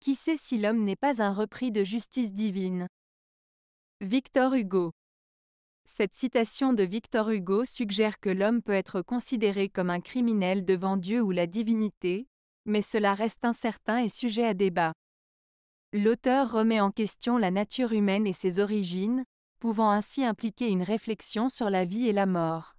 Qui sait si l'homme n'est pas un repris de justice divine Victor Hugo Cette citation de Victor Hugo suggère que l'homme peut être considéré comme un criminel devant Dieu ou la divinité, mais cela reste incertain et sujet à débat. L'auteur remet en question la nature humaine et ses origines, pouvant ainsi impliquer une réflexion sur la vie et la mort.